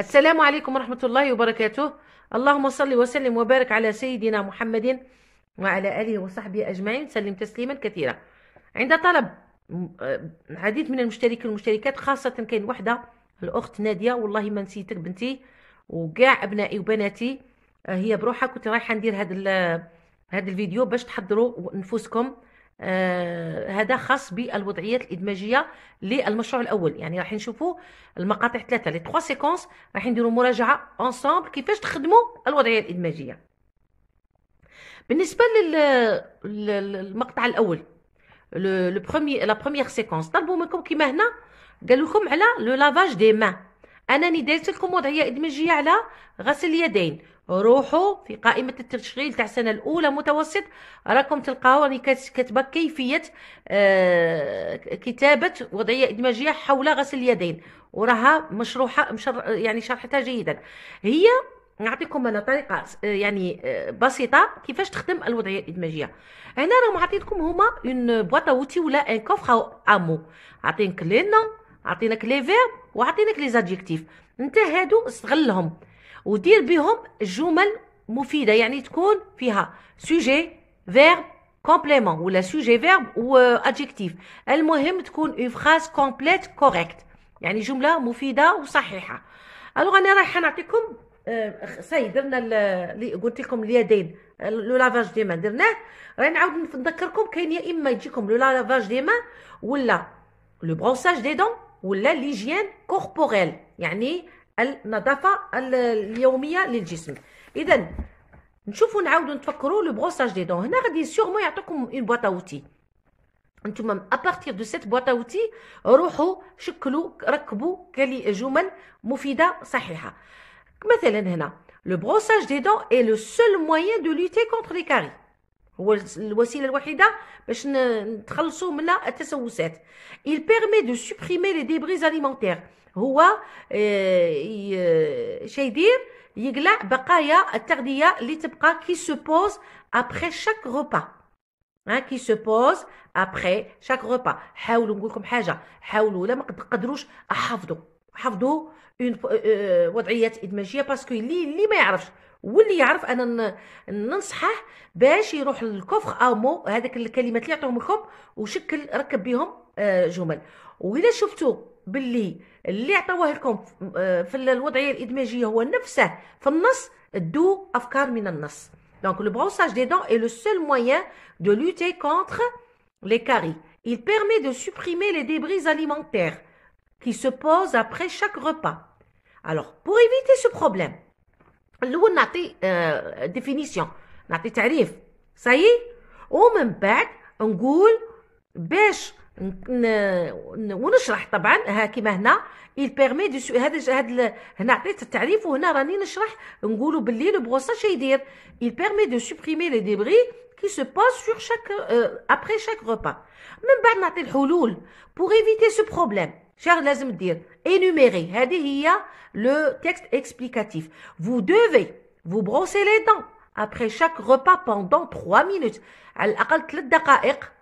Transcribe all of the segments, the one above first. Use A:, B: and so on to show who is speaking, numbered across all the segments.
A: السلام عليكم ورحمة الله وبركاته اللهم صل وسلم وبارك على سيدنا محمد وعلى آله وصحبه أجمعين سلم تسليما كثيرا عند طلب العديد من المشتركين والمشتركات خاصة كاين وحدة الأخت نادية والله ما نسيتك بنتي وكاع أبنائي وبناتي آه، هي بروحها كنت رايحة ندير هذا هذا الفيديو باش تحضروا نفوسكم آه، هذا خاص بالوضعيات الادماجيه للمشروع الاول يعني راح نشوفوا المقاطع ثلاثه لي 3 سيكونس راح نديروا مراجعه انصامبل كيفاش تخدموا الوضعيه الادماجيه بالنسبه للمقطع الاول لو برومي لا بروميير سيكونس طلبوا منكم كيما هنا قالوا لكم على لو لافاج دي مان انني درت لكم وضعيه ادماجيه على غسل اليدين روحوا في قائمة التشغيل تاع السنة الأولى متوسط راكم تلقاو راني كاتبة كيفية آه كتابة وضعية إدماجية حول غسل اليدين وراها مشروحة مشر يعني شرحتها جيدا هي نعطيكم انا طريقه آه، يعني آه، بسيطه كيفاش تخدم الوضعيه الادماجيه هنا راهم عاطينكم هما اون بواطا اوتي ولا ان كوفخ او امو عاطينك لي نون عاطينك لي فيرب وعاطينك لي زادجيكتيف انت هادو استغلهم ودير بهم جمل مفيده يعني تكون فيها سوجي فيرب كومبليمون ولا سوجي فيرب وادجيكتيف المهم تكون اون فراز كومبليت كوريكت يعني جمله مفيده وصحيحه الوغ انا رايحه نعطيكم صاي آه، درنا اللي قلت لكم اليدين لو لافاج دي درناه راني نعاود نذكركم كاين يا اما يجيكم لو لافاج دي ولا لو برونساج دي دون ولا ليجيان كوربوريل يعني النظافه اليوميه للجسم اذا نشوفوا نعاودوا نفكروا لو بروساج دي دون هنا غادي سيغمون يعطيكم اون بواط اوتي انتم ابارتير دو سيت اوتي روحوا شكلوا ركبوا كلي جمل مفيده صحيحه مثلا هنا لو بروساج دي دون اي لو سول موين دو لوتي كونتر لي هو الوسيله الوحيده باش نتخلصوا من التسوسات il permet de supprimer les débris alimentaires هو آه، شيدير يقلع بقايا التغذية اللي تبقى كي سوبوز ابخي شاك غوبا ها كي سوبوز ابخي شاك غوبا حاولوا نقول لكم حاجه حاولوا لا ما تقدروش حافظوا حافظوا اون آه، آه، وضعيات ادماجيه باسكو اللي اللي ما يعرفش واللي يعرف انا ننصحه باش يروح للكوفخ امو هذاك الكلمات اللي يعطوهم لكم وشكل ركب بهم جمل واذا شفتوا Donc le brossage des dents est le seul moyen de lutter contre les caries. Il permet de supprimer les débris alimentaires qui se posent après chaque repas. Alors, pour éviter ce problème, الأول Ça y est? تعريف صحيح ومن on نقول باش ونشرح طبعا ها كيما هنا il permet de هذا هذا هنا عطيت التعريف وهنا راني نشرح نقولوا باللي لو بروساج يدير il permet de supprimer les débris qui se posent sur chaque euh, après chaque repas من بعد نعطي الحلول pour éviter ce problème شهر لازم دير énumérer هذه هي le texte explicatif vous devez vous brosser les dents après chaque repas pendant 3 minutes على الاقل 3 دقائق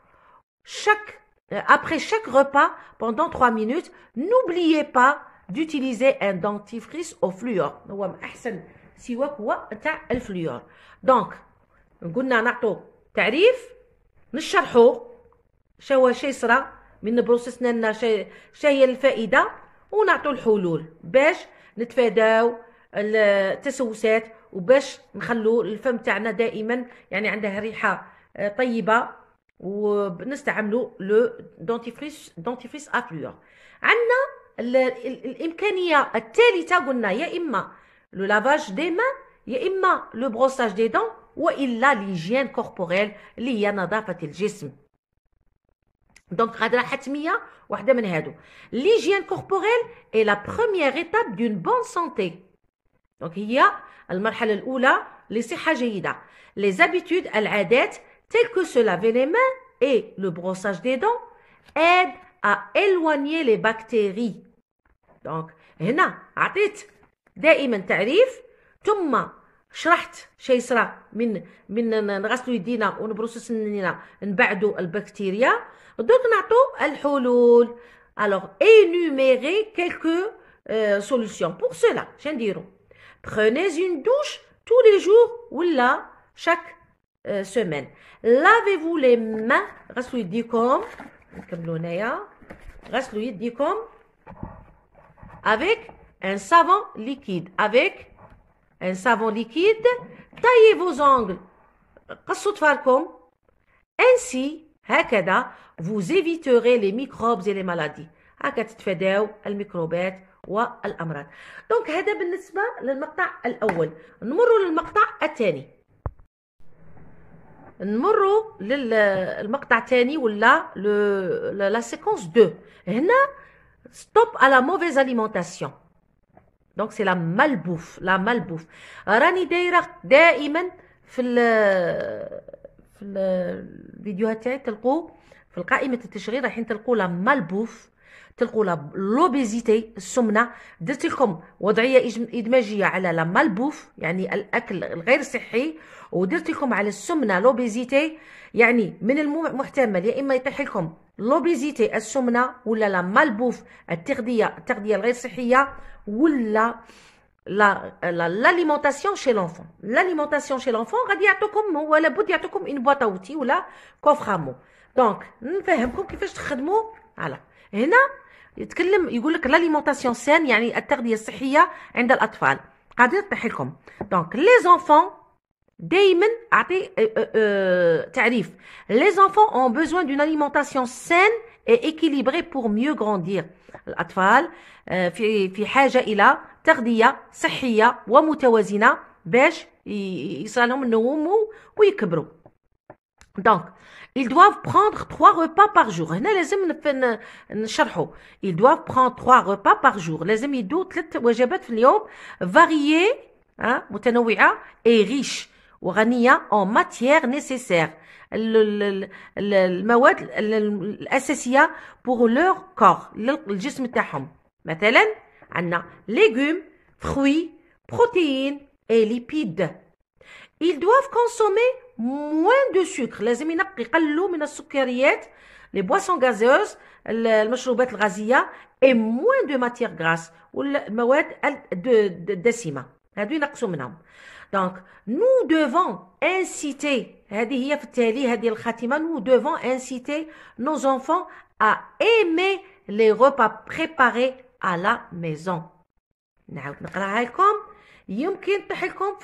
A: chaque Euh, après chaque repas, pendant 3 minutes, n'oubliez pas d'utiliser un dentifrice au fluor. هو احسن سواك هو قلنا نعطو تعريف نشرحو شو شي صرا من نبروس سنانا شا هي الفائده ونعطو الحلول باش نتفاداو التسوسات وباش نخلو الفم تاعنا دائما يعني عندها ريحه آه، طيبه ونستعملوا لو دونتيفريس دونتيفريس افلور عندنا الامكانيه الثالثه قلنا يا اما لو لافاج دي مان يا اما لو بروساج دي دون والا ليجين كوربوريل اللي هي نظافه الجسم دونك غادره حتميه واحده من هادو ليجيان كوربوريل اي لا بروميير ايتاب دون بون سانتي دونك هي المرحله الاولى لصحه جيده لي زابيتود العادات tels que se laver les mains et le brossage des dents, aident à éloigner les bactéries. Donc, هنا عطيت دائما تعريف ثم شرحت شي صرا من من نغسلوا يدينا ونبرسوا سنينا نبعدوا البكتيريا دوك نعطوا الحلول alors énumérer quelques euh, solutions pour cela شنديروا prenez une douche tous les jours ولا chaque euh, semaine. Lavez-vous les mains. Rassoui dit comme. Rassoui hein, dit Avec un savon liquide. Avec un savon liquide. Taillez vos ongles. قصوا فاركم ainsi هكذا vous éviterez les microbes et les maladies هكا تتفاداو الميكروبات والامراض دونك هذا بالنسبه للمقطع الاول نمروا للمقطع الثاني نمروا للمقطع الثاني ولا لا سيكونس 2 هنا ستوب على موفيز اليمونتاسيون دونك سي لا مالبوف لا مالبوف راني دايره دائما في الـ في الفيديوهات تاعي تلقوا في قائمه التشغيل رايحين تلقوا لا مالبوف تلقوا لوبيزيتي السمنه درت لكم وضعيه ادماجيه على لا مالبوف يعني الاكل الغير صحي ودرت لكم على السمنه لوبيزيتي يعني من المحتمل يا اما يطيح لكم لوبيزيتي السمنه ولا لا مالبوف التغذيه التغذيه الغير صحيه ولا لا لاليمونطاسيون شي لونفون لاليمونطاسيون شي لونفون غادي يعطوكم هو لابد يعطوكم ان بواط اوتي ولا كوفرامو دونك نفهمكم كيفاش تخدموا على هنا يتكلم يقول لك لاليمونتاسيون سان يعني التغذيه الصحيه عند الاطفال قادر تطيح لكم دونك لي زونفون دائما اعطي تعريف لي زونفون اون بوزوان دون اليمونتاسيون سان ايكيليبري بور ميو غرانديغ الاطفال في في حاجه الى تغذيه صحيه ومتوازنه باش يصالهم النوم ويكبروا دونك Ils doivent prendre trois repas par jour. Ils doivent prendre trois repas par jour. Les amidou, trois وجبات في اليوم hein، et riches. en matière nécessaire. المواد الأساسية pour leur corps, الجسم تاعهم. مثلا عندنا légumes, fruits, protéines et lipides. Ils doivent consommer moins de sucre les aliments qui les boissons gazeuses les مشروبات et moins de matières grasses ou les مواد de décima donc nous devons inciter nous devons inciter nos enfants à aimer les repas préparés à la maison les enfants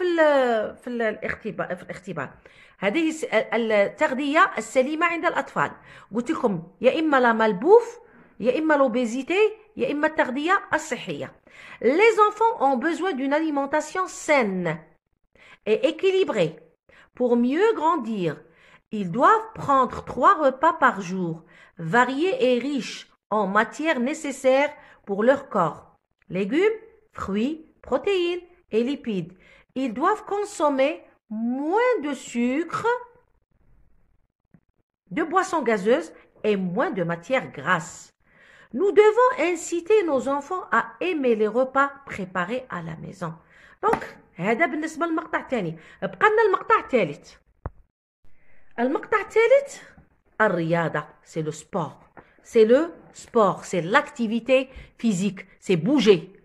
A: ont besoin d'une alimentation saine et équilibrée pour mieux grandir ils doivent prendre trois repas par jour variés et riches en matières nécessaires pour leur corps légumes fruits protéines et lipides. Ils doivent consommer moins de sucre, de boissons gazeuses et moins de matières grasses. Nous devons inciter nos enfants à aimer les repas préparés à la maison. Donc, هذا للمقطع الثاني المقطع الثالث المقطع الثالث c'est le sport c'est le sport c'est l'activité physique c'est bouger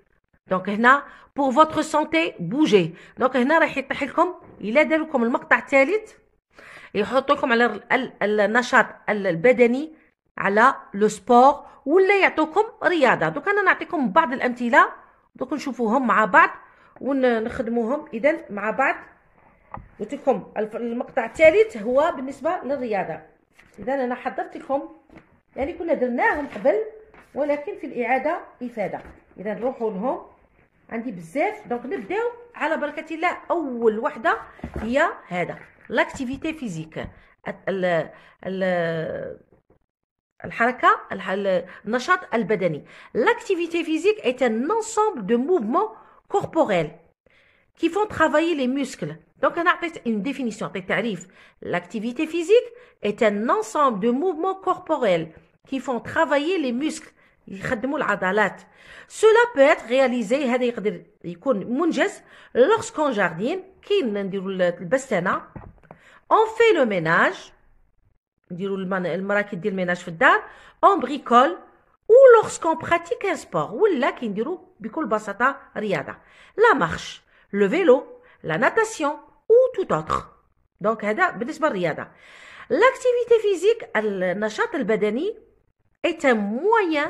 A: دونك هنا بوغ فوتر سونتي بوجي دونك هنا راح يطيح لكم الا دار لكم المقطع الثالث يحط لكم على النشاط البدني على لو سبور ولا يعطوكم رياضه دوك انا نعطيكم بعض الامثله دوك نشوفوهم مع بعض ونخدموهم اذا مع بعض قلت لكم المقطع الثالث هو بالنسبه للرياضه اذا انا حضرت لكم يعني كنا درناهم قبل ولكن في الاعاده افاده اذا نروحوا لهم lactivité physique est un ensemble de mouvements corporels qui font travailler les muscles donc on a une définition petit tarif. l'activité physique est un ensemble de mouvements corporels qui font travailler les muscles يخدموا العضلات سولا بيت رياليزي هذا يقدر يكون منجز لوغسكون جاردين كي نديرو البستانه اون في لو ميناج نديرو المرا كي دير الميناج في الدار اون بريكول او لوغسكون براتيك ان سبور ولا كي بكل بساطه رياضه لا مارش لو فيلو لا ناتاسيون او توت اوتر دونك هذا بالنسبه للرياضه لاكتيفيتي فيزيك النشاط البدني est un moyen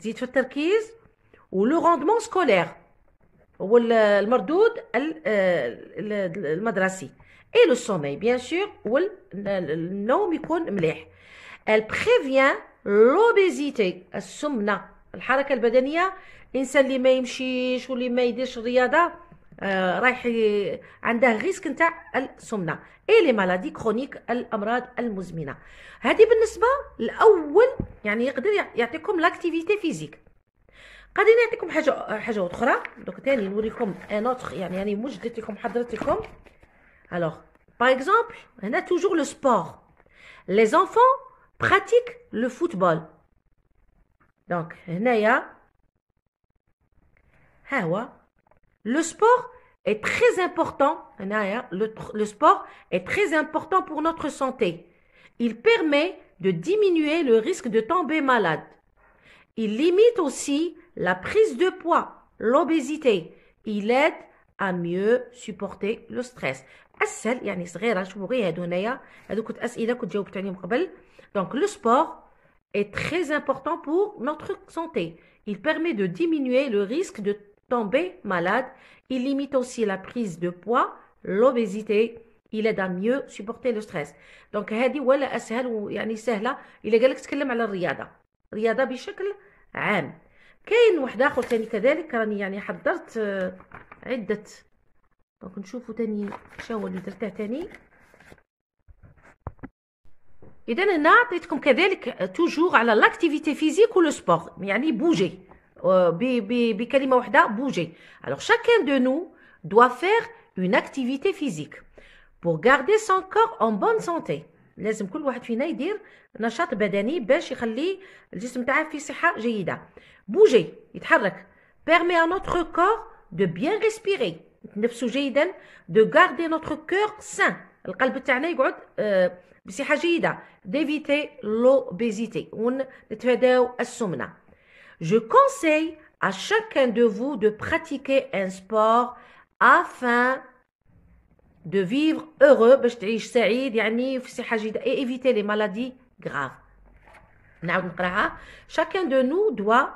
A: تزيد في التركيز ولو روندمون سكولير هو المردود آه، المدرسي اي لو سومي بيان سور والنوم يكون مليح البريفيان لوبيزيتي السمنه الحركه البدنيه الانسان اللي ما يمشيش واللي ما يديرش الرياضه آه، رايح عنده ريسك نتاع السمنه اي لي مالادي كرونيك الامراض المزمنه هذه بالنسبه الاول يعني يقدر يعطيكم لاكتيفيتي فيزيك غادي نعطيكم حاجه حاجه اخرى دوك ثاني نوريكم ان اوتر يعني يعني مجدد لكم حضرتكم الوغ باغ اكزومبل هنا توجور لو سبور لي زونفون براتيك لو فوتبول دونك هنايا ها هو Le sport est très important. Hein, le, sport est très important pour notre santé. Il permet de diminuer le risque de tomber malade. Il limite aussi la prise de poids, l'obésité. Il aide à mieux supporter le stress. à يعني sport est très important pour notre santé. Il permet de diminuer le risque de tomber malade. Il limite aussi la prise de poids, l'obésité. Il aide à mieux supporter le stress. Donc هذه ولا أسهل ويعني سهلة إلا قالك تكلم على الرياضة رياضه بشكل عام كاين واحد اخر ثاني كذلك راني يعني حضرت آه، عده دونك نشوفوا ثاني شنو اللي درته ثاني اذا هنا عطيتكم كذلك توجور آه، على لاكتيفيتي فيزيك ولو سبور يعني بوجي Euh, alors chacun de nous doit faire une activité physique pour garder son corps en bonne santé لازم كل واحد فينا يدير نشاط بدني permet à notre corps de bien respirer de garder notre cœur sain euh, d'éviter l'obésité je conseille à chacun de vous de pratiquer un sport afin de vivre heureux bah, et éviter les maladies graves. chacun de nous doit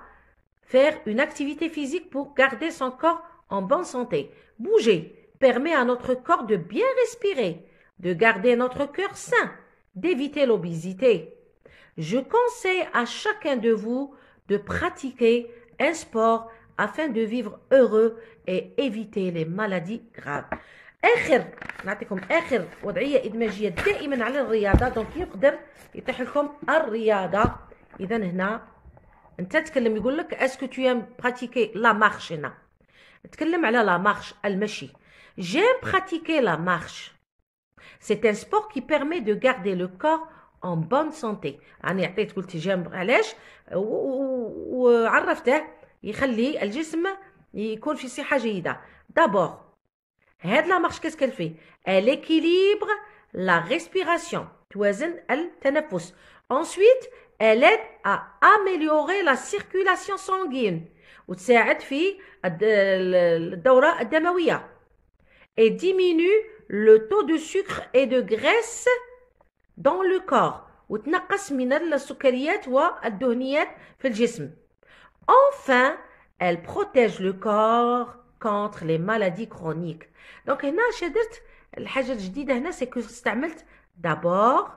A: faire une activité physique pour garder son corps en bonne santé. Bouger permet à notre corps de bien respirer, de garder notre cœur sain, d'éviter l'obésité. Je conseille à chacun de vous de pratiquer un sport afin de vivre heureux et éviter les maladies graves. Akhir, on aطيكم akhir wad'ia idmajia d'aimen ala riyada donc il peut y a pour vous la riyada. Iden hna nta tkelam yqoullek est-ce que tu as pratiquer la marchena. Tkelam ala la marche, le marche. J'aime pratiquer la marche. C'est un sport qui permet de garder le corps en bonne santé D'abord, عطيت قلت la علاش وعرفته يخلي الجسم ensuite elle aide à améliorer la circulation sanguine وتساعد et diminue le taux de sucre et de graisse دون لو كوغ وتنقص من السكريات والدهنيات في الجسم. Enfin, elle protège le corps contre les maladies chroniques. دونك هنا شدرت الحاجة الجديدة هنا كو استعملت دابور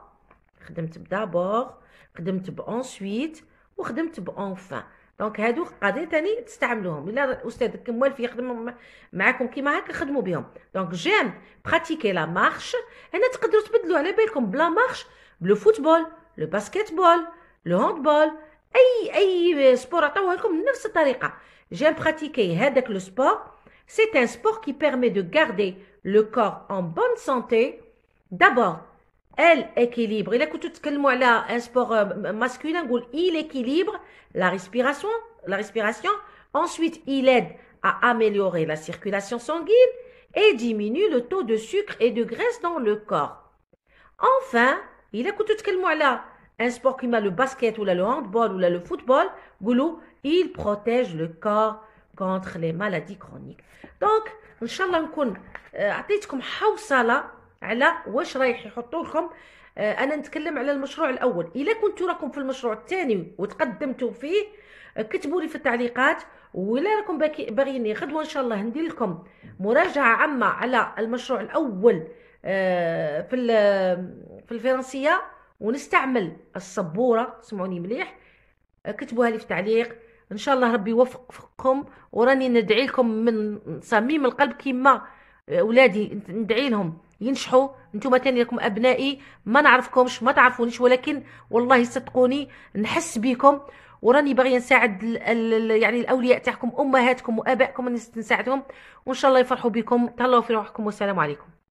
A: خدمت بدابور خدمت بانسويت وخدمت بانفان دونك هادو قادرين تاني تستعملوهم الا استاذك موالف يخدم معاكم كيما هكا خدموا بهم دونك جيم براتيكي لا مارش هنا تقدروا تبدلوا على بالكم بلا مارش بلو فوتبول لو باسكيتبول لو هاندبول اي اي سبور عطاوها لكم نفس الطريقه جيم براتيكي هذاك لو سبور سي ان سبور كي بيرمي دو غاردي لو كور ان بون سانتي دابور équilibre, Il a un sport euh, masculin, il équilibre la respiration, la respiration. Ensuite, il aide à améliorer la circulation sanguine et diminue le taux de sucre et de graisse dans le corps. Enfin, il a là un sport qui m'a le basket ou la le handball ou le football, goulou, il protège le corps contre les maladies chroniques. Donc, Inch'Allah, on euh, على واش رايح يحطوا لكم آه، انا نتكلم على المشروع الاول الا كنتو راكم في المشروع الثاني وتقدمتوا فيه آه، كتبوا لي في التعليقات ولا راكم باغيني غدوه ان شاء الله ندير لكم مراجعه عامه على المشروع الاول آه، في في الفرنسيه ونستعمل السبوره سمعوني مليح كتبوها لي في التعليق ان شاء الله ربي يوفقكم وراني ندعي لكم من صميم القلب كيما ولادي ندعي لهم ينجحوا نتوما تاني راكم ابنائي ما نعرفكمش ما تعرفونيش ولكن والله صدقوني نحس بكم وراني باغيه نساعد ال ال يعني الاولياء تاعكم امهاتكم وابائكم نساعدهم وان شاء الله يفرحوا بكم تهلاو في روحكم والسلام عليكم